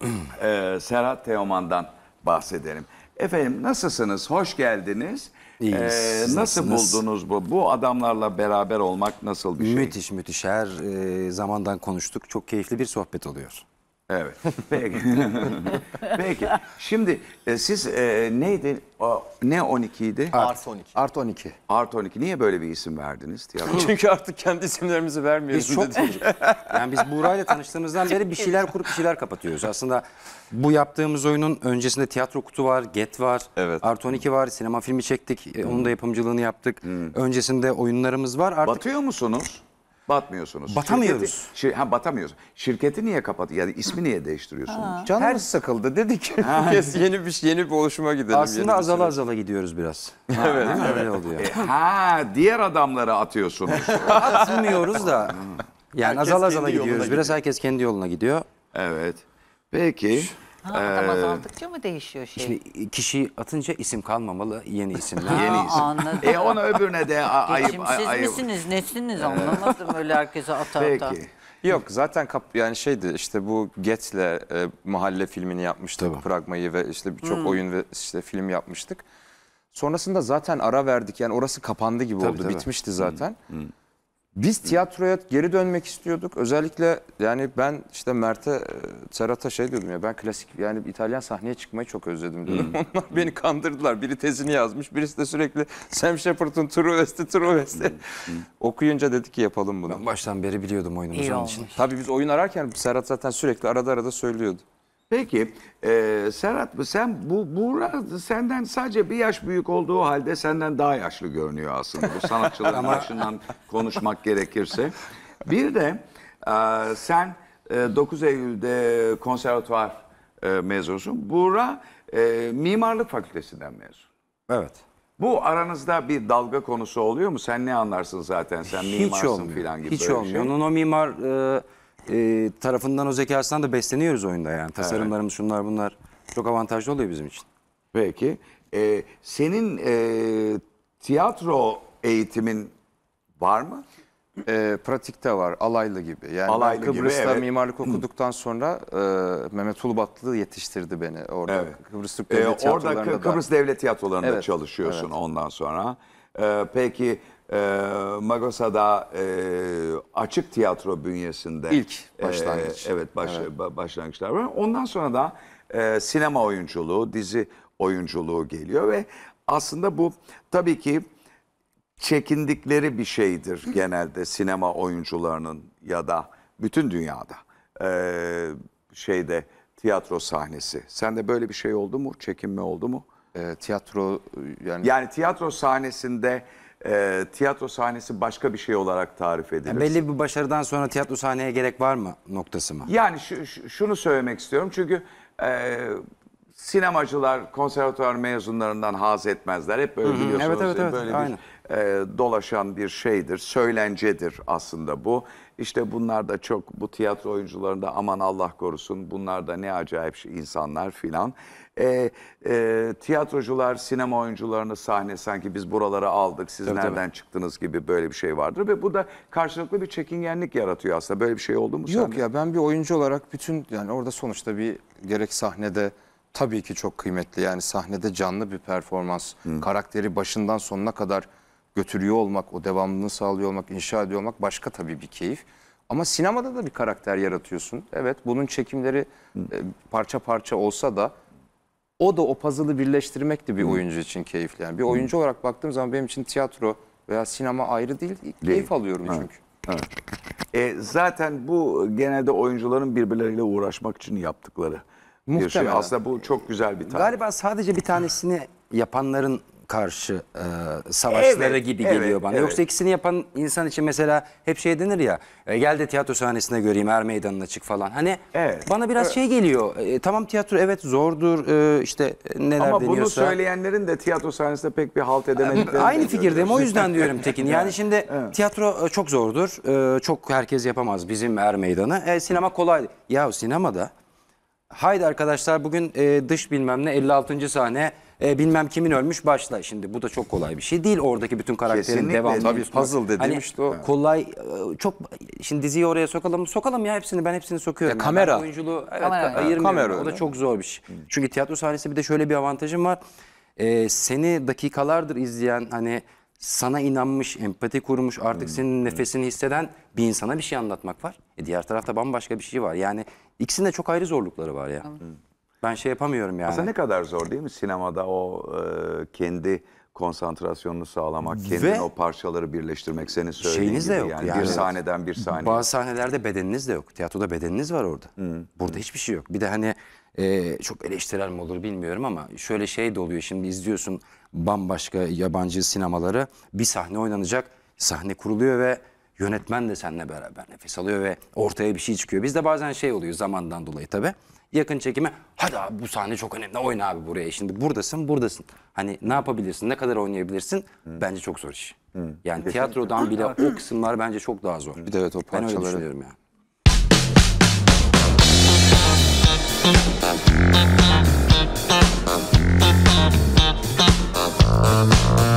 e, Serhat Teoman'dan bahsedelim. Efendim nasılsınız? Hoş geldiniz. İyiyiz. Ee, nasıl nasılsınız? buldunuz bu? Bu adamlarla beraber olmak nasıl bir şey? Müthiş müthiş. Her e, zamandan konuştuk. Çok keyifli bir sohbet oluyor. Evet. Peki. Peki. Şimdi e, siz e, neydi? O, ne 12'ydi? Art 12. Art 12. Art 12. Niye böyle bir isim verdiniz? Çünkü artık kendi isimlerimizi vermiyoruz. Biz çok yani biz Buğra'yla tanıştığımızdan beri bir şeyler kurup bir şeyler kapatıyoruz. Aslında bu yaptığımız oyunun öncesinde tiyatro kutu var, get var, evet. Art 12 var, sinema filmi çektik. Hmm. Onun da yapımcılığını yaptık. Hmm. Öncesinde oyunlarımız var. Artık... Batıyor musunuz? Batmıyorsunuz. Batamıyoruz. Şirketi, şir, ha batamıyoruz. Şirketi niye kapat? Yani ismi niye değiştiriyorsunuz? Ha. Canımız Her... sıkıldı dedik. Kes yeni bir yeni bir oluşuma gidelim. Aslında azala süre. Şey. azala gidiyoruz biraz. evet. Değil Evet. oluyor. E, ha diğer adamları atıyorsunuz. Atmıyoruz da. Yani herkes azala azala gidiyoruz. Biraz herkes kendi yoluna gidiyor. Evet. Peki. Şu... Ha, adam ee, azalttıkça mı değişiyor şey? Şimdi e, kişi atınca isim kalmamalı yeni isimler. Yeni isim. anladım. E ona öbürüne de ayıp. Geçimsiz ay- ayıp. misiniz? Nesiniz? Ee. Anlamadım öyle herkese ata ata. Peki. Yok zaten kap, yani şeydi işte bu Get'le e, mahalle filmini yapmıştık. Tabii. Pragma'yı ve işte birçok hmm. oyun ve işte film yapmıştık. Sonrasında zaten ara verdik. Yani orası kapandı gibi Tabii, oldu. tabii. Bitmişti zaten. Hmm, hmm. Biz tiyatroya geri dönmek istiyorduk. Özellikle yani ben işte Mert'e, e, Serhat'a şey dedim ya ben klasik yani İtalyan sahneye çıkmayı çok özledim dedim hmm. Onlar beni kandırdılar. Biri tezini yazmış, birisi de sürekli Sam Shepard'ın True West'i True West'i hmm, hmm. okuyunca dedi ki yapalım bunu. Ben baştan beri biliyordum oyunumuz İyi onun için. Tabii biz oyun ararken Serhat zaten sürekli arada arada söylüyordu. Peki e, Serhat mı sen bu Buğra senden sadece bir yaş büyük olduğu halde senden daha yaşlı görünüyor aslında bu sanatçıların başından konuşmak gerekirse. Bir de e, sen e, 9 Eylül'de konservatuvar e, mezunusun. Buğra e, mimarlık fakültesinden mezun. Evet. Bu aranızda bir dalga konusu oluyor mu? Sen ne anlarsın zaten sen mimarsın olmuyor. falan gibi Hiç böyle olmuyor. Şey. Onun o mimar... E e, tarafından o zekasından da besleniyoruz oyunda yani. Tasarımlarımız şunlar bunlar çok avantajlı oluyor bizim için. Peki. Ee, senin e, tiyatro eğitimin var mı? E, pratikte var alaylı gibi. Yani Alaylı ben gibi, evet. mimarlık okuduktan sonra e, Mehmet Ulubatlı yetiştirdi beni orada. Evet. Kıbrıs Türk e, Devlet orada Tiyatroları'nda Kı- da. Devlet Tiyatroları'nda Evet, çalışıyorsun ondan sonra. Ee, peki e, ee, Magosa'da e, açık tiyatro bünyesinde ilk e, başlangıç. E, evet, baş, evet başlangıçlar var. Ondan sonra da e, sinema oyunculuğu, dizi oyunculuğu geliyor ve aslında bu tabii ki çekindikleri bir şeydir genelde sinema oyuncularının ya da bütün dünyada e, şeyde tiyatro sahnesi. Sen de böyle bir şey oldu mu? Çekinme oldu mu? E, tiyatro yani yani tiyatro sahnesinde e, tiyatro sahnesi başka bir şey olarak tarif edilir. Yani belli bir başarıdan sonra tiyatro sahneye gerek var mı noktası mı? Yani şu, şunu söylemek istiyorum çünkü e, sinemacılar konservatuvar mezunlarından haz etmezler. Hep böyle biliyorsunuz. Evet, evet, evet, böyle aynen. bir e, dolaşan bir şeydir, söylencedir aslında bu. İşte bunlar da çok bu tiyatro oyuncularında aman Allah korusun bunlar da ne acayip insanlar filan. E, e, tiyatrocular sinema oyuncularını sahne sanki biz buralara aldık siz tabii, nereden tabii. çıktınız gibi böyle bir şey vardır. Ve bu da karşılıklı bir çekingenlik yaratıyor aslında böyle bir şey oldu mu? Yok sende? ya ben bir oyuncu olarak bütün yani orada sonuçta bir gerek sahnede tabii ki çok kıymetli. Yani sahnede canlı bir performans. Hı. Karakteri başından sonuna kadar götürüyor olmak, o devamlılığını sağlıyor olmak, inşa ediyor olmak başka tabii bir keyif. Ama sinemada da bir karakter yaratıyorsun. Evet bunun çekimleri Hı. E, parça parça olsa da o da o puzzle'ı birleştirmek de bir Hı. oyuncu için keyifli. Yani bir oyuncu olarak baktığım zaman benim için tiyatro veya sinema ayrı değil, keyif alıyorum evet. çünkü. Evet. E, zaten bu genelde oyuncuların birbirleriyle uğraşmak için yaptıkları. Muhtemelen. Yarışıyor. Aslında bu çok güzel bir tane. Galiba sadece bir tanesini yapanların karşı e, savaşları evet, gibi evet, geliyor bana. Evet. Yoksa ikisini yapan insan için mesela hep şey denir ya e, gel de tiyatro sahnesine göreyim er meydanına çık falan. Hani evet, bana biraz evet. şey geliyor e, tamam tiyatro evet zordur e, işte e, neler Ama deniyorsa. bunu söyleyenlerin de tiyatro sahnesinde pek bir halt edemediklerini. Aynı fikirdeyim o yüzden diyorum Tekin. Yani şimdi evet. tiyatro e, çok zordur e, çok herkes yapamaz bizim er meydanı. E, sinema kolay. Ya sinemada Haydi arkadaşlar bugün e, dış bilmem ne 56. sahne e, bilmem kimin ölmüş başla. Şimdi bu da çok kolay bir şey değil oradaki bütün karakterin Kesinlikle, devamını. Tabii tutmak. puzzle dediğim hani, işte o. Kolay e, çok şimdi diziyi oraya sokalım sokalım ya hepsini ben hepsini sokuyorum. Ya, kamera. Yani oyunculuğu evet, kamera, ayırmıyorum. Kamera o da çok zor bir şey. Çünkü tiyatro sahnesi bir de şöyle bir avantajım var. E, seni dakikalardır izleyen hani sana inanmış, empati kurmuş, artık hmm. senin nefesini hisseden bir insana bir şey anlatmak var. E diğer tarafta bambaşka bir şey var. Yani İkisinde çok ayrı zorlukları var ya. Hı. Ben şey yapamıyorum yani. Aslında ne kadar zor değil mi sinemada o e, kendi konsantrasyonunu sağlamak, kendin o parçaları birleştirmek senin söylediğin şeyiniz gibi. de yok yani, yani. Bir sahneden bir sahne. Bazı sahnelerde bedeniniz de yok. Tiyatroda bedeniniz var orada. Hı. Burada Hı. hiçbir şey yok. Bir de hani e, çok eleştirel mi olur bilmiyorum ama şöyle şey de oluyor. Şimdi izliyorsun bambaşka yabancı sinemaları bir sahne oynanacak. Sahne kuruluyor ve Yönetmen de seninle beraber nefes alıyor ve ortaya bir şey çıkıyor. Bizde bazen şey oluyor zamandan dolayı tabii. Yakın çekime hadi abi bu sahne çok önemli oyna abi buraya. Şimdi buradasın buradasın. Hani ne yapabilirsin ne kadar oynayabilirsin bence çok zor iş. Yani tiyatrodan bile o kısımlar bence çok daha zor. Bir de evet o Ben öyle düşünüyorum yani. Thank you.